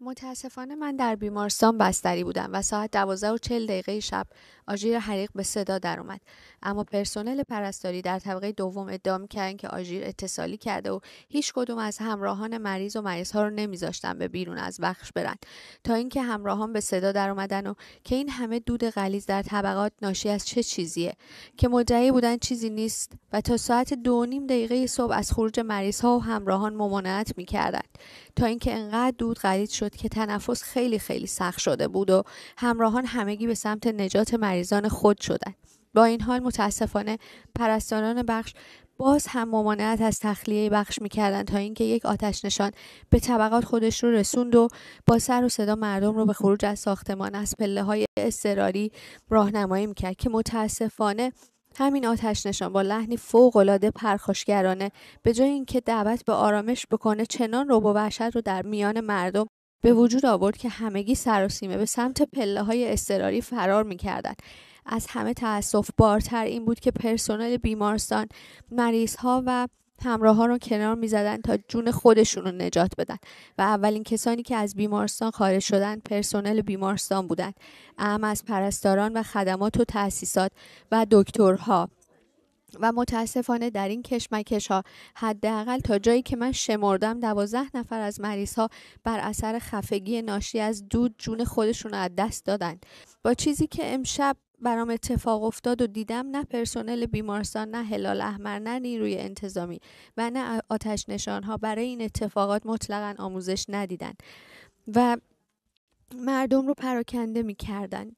متاسفانه من در بیمارستان بستری بودم و ساعت دوازده و چل دقیقه شب آژیر حریق به صدا اومد اما پرسنل پرستاری در طبقه دوم ادعا کردن که آژیر اتصالی کرده و هیچ کدوم از همراهان مریض و ها رو نمیذاشتن به بیرون از بخش برند تا اینکه همراهان به صدا درآمدن و که این همه دود غلیز در طبقات ناشی از چه چیزیه که مدعی بودن چیزی نیست و تا ساعت دو نیم دقیقه صبح از خروج مریضها و همراهان ممانعت میکردند تا اینکه انقدر دود غلیظ که تنفس خیلی خیلی سخت شده بود و همراهان همگی به سمت نجات مریضان خود شدند با این حال متاسفانه پرستاران بخش باز هم ممانعت از تخلیه بخش میکردند تا اینکه یک آتش نشان به طبقات خودش رو رسوند و با سر و صدا مردم رو به خروج از ساختمان از پله های اضطراری راهنمایی میکرد که متاسفانه همین آتش نشان با لحنی العاده پرخاشگرانه به جای اینکه دعوت به آرامش بکنه چنان رو و رو در میان مردم به وجود آورد که همگی سراسیمه به سمت پله های اضطراری فرار می کردن. از همه تأسف بارتر این بود که پرسنل بیمارستان مریض ها و همراه ها رو کنار می تا جون خودشون رو نجات بدن و اولین کسانی که از بیمارستان خارج شدند پرسنل بیمارستان بودند اهم از پرستاران و خدمات و تأسیسات و دکترها و متاسفانه در این کشمکش ها حداقل تا جایی که من شمردم دوازده نفر از مریض ها بر اثر خفگی ناشی از دود جون خودشون از دست دادن با چیزی که امشب برام اتفاق افتاد و دیدم نه پرسنل بیمارستان نه هلال احمر نه نیروی انتظامی و نه آتش نشان ها برای این اتفاقات مطلقا آموزش ندیدن و مردم رو پراکنده می کردن.